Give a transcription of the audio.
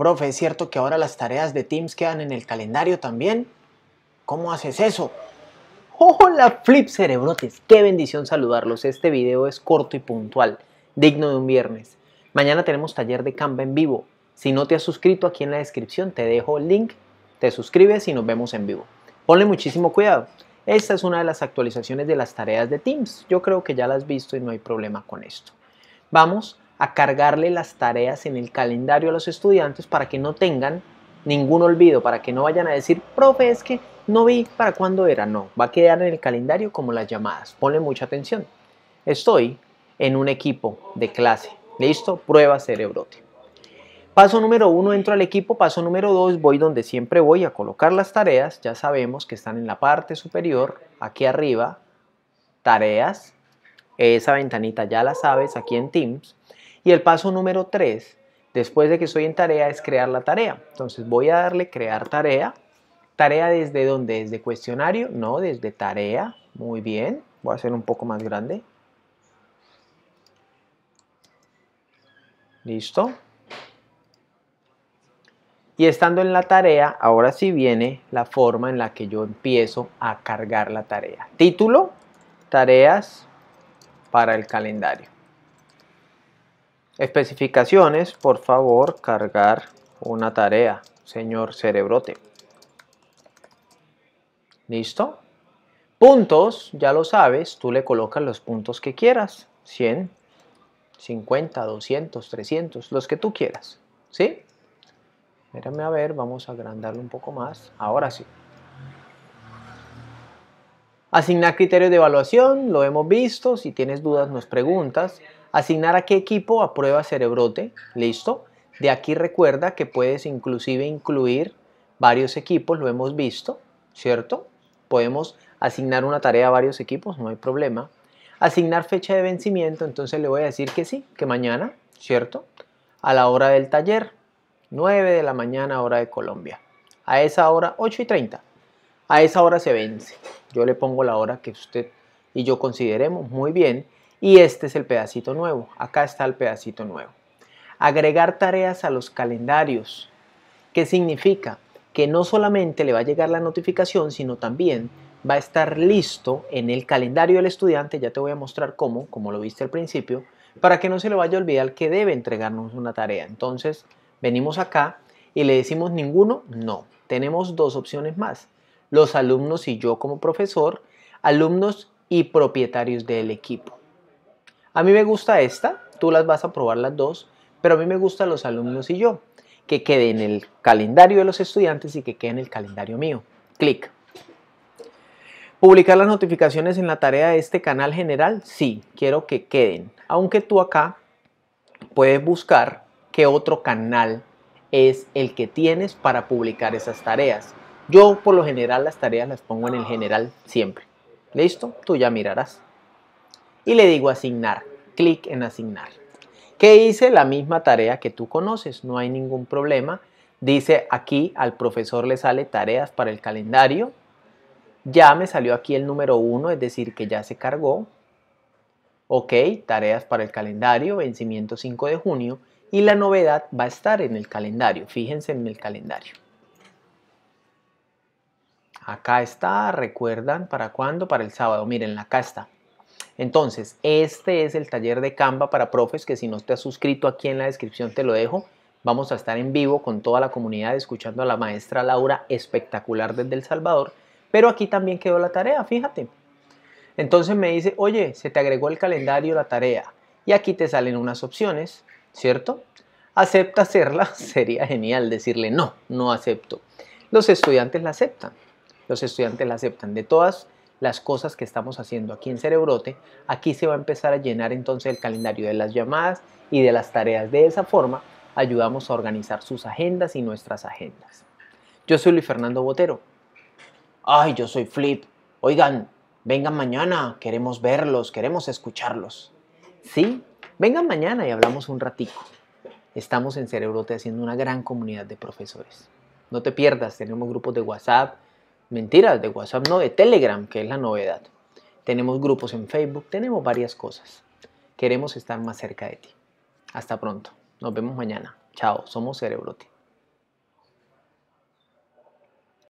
Profe, ¿es cierto que ahora las tareas de Teams quedan en el calendario también? ¿Cómo haces eso? Hola Flip Cerebrotes, qué bendición saludarlos. Este video es corto y puntual, digno de un viernes. Mañana tenemos taller de Canva en vivo. Si no te has suscrito aquí en la descripción te dejo el link, te suscribes y nos vemos en vivo. Ponle muchísimo cuidado. Esta es una de las actualizaciones de las tareas de Teams. Yo creo que ya las has visto y no hay problema con esto. Vamos a cargarle las tareas en el calendario a los estudiantes para que no tengan ningún olvido, para que no vayan a decir, profe, es que no vi para cuándo era. No, va a quedar en el calendario como las llamadas. Ponle mucha atención. Estoy en un equipo de clase. ¿Listo? Prueba cerebrote. Paso número uno, entro al equipo. Paso número dos, voy donde siempre voy a colocar las tareas. Ya sabemos que están en la parte superior, aquí arriba, tareas. Esa ventanita ya la sabes aquí en Teams. Y el paso número 3, después de que estoy en tarea, es crear la tarea. Entonces voy a darle crear tarea. ¿Tarea desde dónde? ¿Desde cuestionario? No, desde tarea. Muy bien. Voy a hacer un poco más grande. Listo. Y estando en la tarea, ahora sí viene la forma en la que yo empiezo a cargar la tarea. Título, tareas para el calendario. Especificaciones, por favor, cargar una tarea, señor cerebrote. ¿Listo? Puntos, ya lo sabes, tú le colocas los puntos que quieras. 100, 50, 200, 300, los que tú quieras. ¿Sí? Mírame a ver, vamos a agrandarlo un poco más. Ahora sí. Asignar criterios de evaluación, lo hemos visto. Si tienes dudas, nos preguntas. Asignar a qué equipo a prueba cerebrote, listo. De aquí recuerda que puedes inclusive incluir varios equipos, lo hemos visto, ¿cierto? Podemos asignar una tarea a varios equipos, no hay problema. Asignar fecha de vencimiento, entonces le voy a decir que sí, que mañana, ¿cierto? A la hora del taller, 9 de la mañana hora de Colombia. A esa hora, 8 y 30. A esa hora se vence. Yo le pongo la hora que usted y yo consideremos muy bien. Y este es el pedacito nuevo. Acá está el pedacito nuevo. Agregar tareas a los calendarios. ¿Qué significa? Que no solamente le va a llegar la notificación, sino también va a estar listo en el calendario del estudiante. Ya te voy a mostrar cómo, como lo viste al principio, para que no se le vaya a olvidar que debe entregarnos una tarea. Entonces, venimos acá y le decimos ninguno, no. Tenemos dos opciones más. Los alumnos y yo como profesor, alumnos y propietarios del equipo. A mí me gusta esta, tú las vas a probar las dos, pero a mí me gustan los alumnos y yo, que quede en el calendario de los estudiantes y que quede en el calendario mío. Clic. ¿Publicar las notificaciones en la tarea de este canal general? Sí, quiero que queden. Aunque tú acá puedes buscar qué otro canal es el que tienes para publicar esas tareas. Yo por lo general las tareas las pongo en el general siempre. ¿Listo? Tú ya mirarás y le digo asignar. Clic en asignar. ¿Qué hice? La misma tarea que tú conoces, no hay ningún problema. Dice aquí al profesor le sale tareas para el calendario. Ya me salió aquí el número 1, es decir, que ya se cargó. Ok, tareas para el calendario, vencimiento 5 de junio. Y la novedad va a estar en el calendario. Fíjense en el calendario. Acá está, recuerdan, ¿para cuándo? Para el sábado. Miren, acá está. Entonces, este es el taller de Canva para profes que si no te has suscrito aquí en la descripción te lo dejo. Vamos a estar en vivo con toda la comunidad escuchando a la maestra Laura, espectacular desde El Salvador. Pero aquí también quedó la tarea, fíjate. Entonces me dice, oye, se te agregó el calendario la tarea. Y aquí te salen unas opciones, ¿cierto? ¿Acepta hacerla? Sería genial decirle, no, no acepto. Los estudiantes la aceptan. Los estudiantes la aceptan. De todas las cosas que estamos haciendo aquí en Cerebrote, aquí se va a empezar a llenar entonces el calendario de las llamadas y de las tareas. De esa forma ayudamos a organizar sus agendas y nuestras agendas. Yo soy Luis Fernando Botero. Ay, yo soy Flip. Oigan, vengan mañana, queremos verlos, queremos escucharlos. Sí, vengan mañana y hablamos un ratito. Estamos en Cerebrote haciendo una gran comunidad de profesores. No te pierdas, tenemos grupos de WhatsApp, Mentiras, de WhatsApp no, de Telegram, que es la novedad. Tenemos grupos en Facebook, tenemos varias cosas. Queremos estar más cerca de ti. Hasta pronto. Nos vemos mañana. Chao, somos Cerebroti.